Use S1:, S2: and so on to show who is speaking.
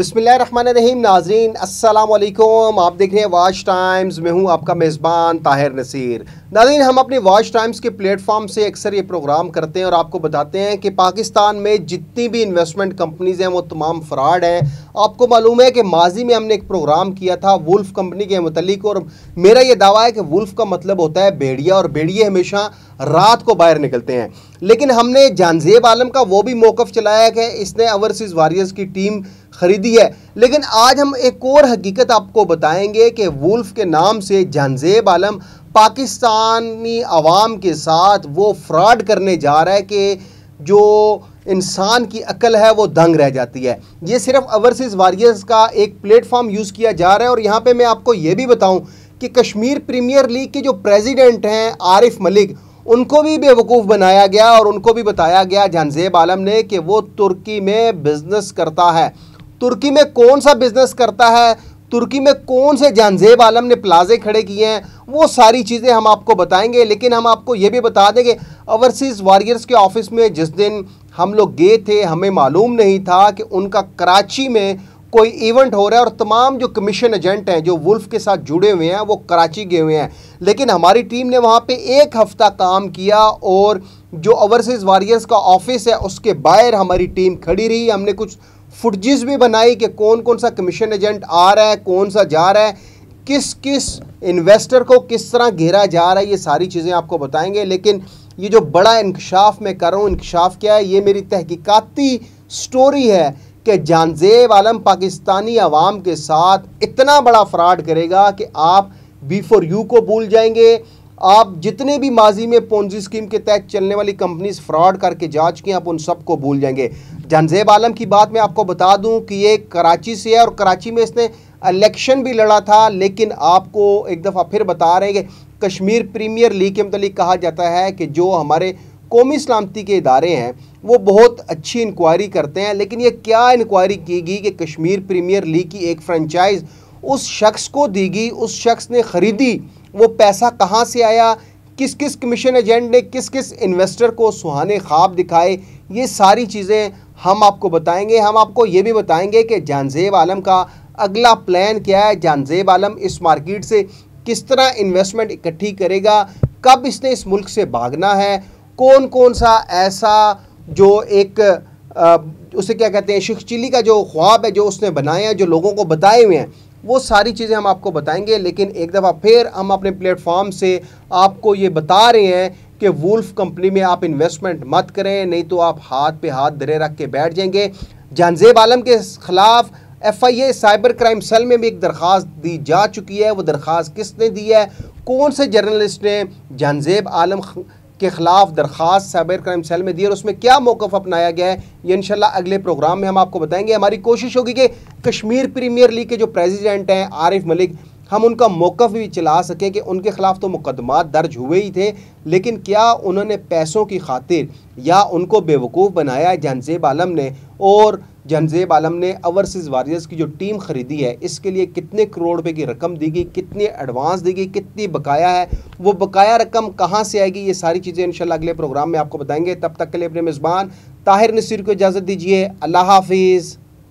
S1: बसमीम नाजरीन असलकुम आप देख रहे हैं वाच टाइम्स मैं हूं आपका मेज़बान ताहिर नसीर नाजरीन हम अपने वाच टाइम्स के प्लेटफॉर्म से अक्सर ये प्रोग्राम करते हैं और आपको बताते हैं कि पाकिस्तान में जितनी भी इन्वेस्टमेंट कंपनीज़ हैं वो तमाम फ्रॉड हैं आपको मालूम है कि माजी में हमने एक प्रोग्राम किया था वुल्फ कंपनी के मतलब और मेरा ये दावा है कि वुल्फ का मतलब होता है भेड़िया और भेड़िए हमेशा रात को बाहर निकलते हैं लेकिन हमने जानजेब आलम का वो भी मौक़ चलाया कि इसने ओवरसीज़ वारियर्स की टीम ख़रीदी है लेकिन आज हम एक और हकीकत आपको बताएंगे कि वुल्फ के नाम से जहनजेब आलम पाकिस्तानी आवाम के साथ वो फ्रॉड करने जा रहा है कि जो इंसान की अकल है वो दंग रह जाती है ये सिर्फ ओवरसीज़ वारियर्स का एक प्लेटफॉर्म यूज़ किया जा रहा है और यहाँ पे मैं आपको ये भी बताऊँ कि कश्मीर प्रीमियर लीग के जो प्रेसिडेंट हैं आरिफ मलिक उनको भी बेवकूफ़ बनाया गया और उनको भी बताया गया जहनजेब आलम ने कि वो तुर्की में बिज़नेस करता है तुर्की में कौन सा बिजनेस करता है तुर्की में कौन से जानजेब आलम ने प्लाजे खड़े किए हैं वो सारी चीज़ें हम आपको बताएंगे लेकिन हम आपको ये भी बता देंगे ओवरसीज़ वारियर्स के ऑफिस में जिस दिन हम लोग गए थे हमें मालूम नहीं था कि उनका कराची में कोई इवेंट हो रहा है और तमाम जो कमीशन एजेंट हैं जो वुल्फ के साथ जुड़े हुए हैं वो कराची गए हुए हैं लेकिन हमारी टीम ने वहाँ पे एक हफ़्ता काम किया और जो ओवरसीज़ वारियर्स का ऑफिस है उसके बाहर हमारी टीम खड़ी रही हमने कुछ फुटजिस भी बनाई कि कौन कौन सा कमीशन एजेंट आ रहा है कौन सा जा रहा है किस किस इन्वेस्टर को किस तरह घेरा जा रहा है ये सारी चीज़ें आपको बताएंगे लेकिन ये जो बड़ा इंकशाफ मैं कर रहा हूँ इंकशाफ क्या है ये मेरी तहकीकाती स्टोरी है कि जानजेब आलम पाकिस्तानी आवाम के साथ इतना बड़ा फ्रॉड करेगा कि आप बी फॉर यू को भूल जाएंगे आप जितने भी माजी में पोन्जी स्कीम के तहत चलने वाली कंपनीज फ्रॉड करके जांच की आप उन सबको भूल जाएंगे जनजेब आलम की बात मैं आपको बता दूं कि ये कराची से है और कराची में इसने इलेक्शन भी लड़ा था लेकिन आपको एक दफ़ा फिर बता रहे हैं कि कश्मीर प्रीमियर लीग के मतलब कहा जाता है कि जो हमारे कौमी सलामती के इदारे हैं वो बहुत अच्छी इंक्वायरी करते हैं लेकिन ये क्या इंक्वायरी की गई कि कश्मीर प्रीमियर लीग की एक फ्रेंचाइज़ उस शख्स को दी गई उस शख्स ने ख़रीदी वो पैसा कहाँ से आया किस किस कमीशन एजेंट ने किस किस इन्वेस्टर को सुहाने ख्वाब दिखाए ये सारी चीज़ें हम आपको बताएंगे हम आपको ये भी बताएंगे कि जानजेब आलम का अगला प्लान क्या है जानजेब आलम इस मार्केट से किस तरह इन्वेस्टमेंट इकट्ठी करेगा कब इसने इस मुल्क से भागना है कौन कौन सा ऐसा जो एक आ, उसे क्या कहते हैं शिक्षिली का जो ख्वाब है जो उसने बनाए हैं जो लोगों को बताए हुए हैं वो सारी चीज़ें हम आपको बताएंगे लेकिन एक दफ़ा फिर हम अपने प्लेटफॉर्म से आपको ये बता रहे हैं कि वुल्फ कंपनी में आप इन्वेस्टमेंट मत करें नहीं तो आप हाथ पे हाथ धरे रख के बैठ जाएंगे जहानजेब आलम के ख़िलाफ़ F I A cyber crime cell में भी एक दरख्वास्त दी जा चुकी है वो दरख्वास्त किसने दी है कौन से जर्नलिस्ट ने जहानजेब आलम के ख़िलाफ़ दरख्वास्त साइबर क्राइम सेल में दी और उसमें क्या मौक़ अपनाया गया है ये इनशाला अगले प्रोग्राम में हम आपको बताएंगे हमारी कोशिश होगी कि कश्मीर प्रीमियर लीग के जो प्रेजिडेंट हैं आरिफ मलिक हम उनका मौक़ भी चला सकें कि उनके ख़िलाफ़ तो मुकदमा दर्ज हुए ही थे लेकिन क्या उन्होंने पैसों की खातिर या उनको बेवकूफ़ बनाया जानजेब आलम ने और जनजेब आलम ने ओवरसीज़ वारियर्स की जो टीम ख़रीदी है इसके लिए कितने करोड़ रुपए की रकम दी गई कितनी एडवांस दी गई कितनी बकाया है वो बकाया रकम कहाँ से आएगी ये सारी चीज़ें इंशाल्लाह अगले प्रोग्राम में आपको बताएंगे तब तक के लिए अपने मेज़बान ताहिर नसीर को इजाज़त दीजिए अल्लाह हाफिज़